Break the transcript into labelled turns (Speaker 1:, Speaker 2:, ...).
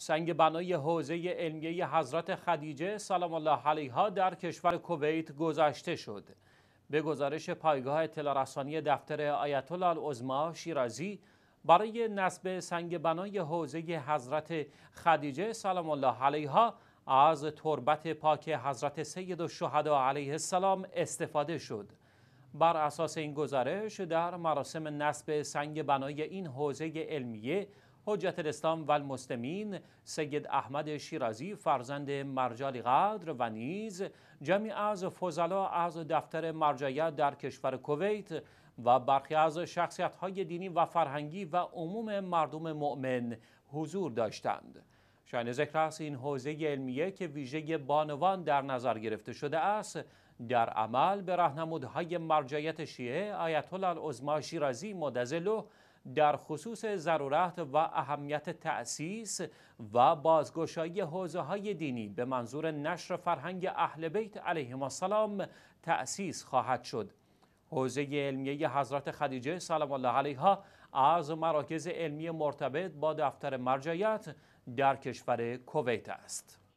Speaker 1: سنگ بنای حوزه علمیه حضرت خدیجه سلام الله علیها در کشور کویت گذاشته شد. به گزارش پایگاه اطلاع رسانی دفتر آیت الله شیرازی برای نصب سنگ بنای حوزه حضرت خدیجه سلام الله علیها از تربت پاک حضرت سید الشهدا علیه السلام استفاده شد. بر اساس این گزارش در مراسم نصب سنگ بنای این حوزه علمیه حجت الاسلام و المسلمین سید احمد شیرازی فرزند مرجال قدر و نیز جمعی از فضلا از دفتر مرجعیت در کشور کویت و برخی از شخصیت های دینی و فرهنگی و عموم مردم مؤمن حضور داشتند. شاین ذکر است این حوزه علمیه که ویژه بانوان در نظر گرفته شده است در عمل به راهنمودهای مرجعیت شیعه آیت الله شیرازی مدزلو در خصوص ضرورت و اهمیت تأسیس و بازگشایی حوزه های دینی به منظور نشر فرهنگ اهل بیت علیهم السلام تأسیس خواهد شد حوزه علمیه حضرت خدیجه سلام الله علیها از مراکز علمی مرتبط با دفتر مرجعیت در کشور کویت است